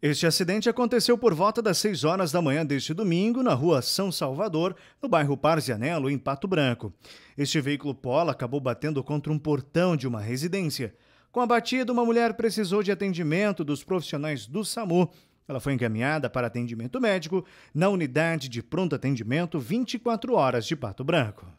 Este acidente aconteceu por volta das 6 horas da manhã deste domingo, na rua São Salvador, no bairro Parzianello, em Pato Branco. Este veículo Polo acabou batendo contra um portão de uma residência. Com a batida, uma mulher precisou de atendimento dos profissionais do SAMU. Ela foi encaminhada para atendimento médico na unidade de pronto atendimento 24 horas de Pato Branco.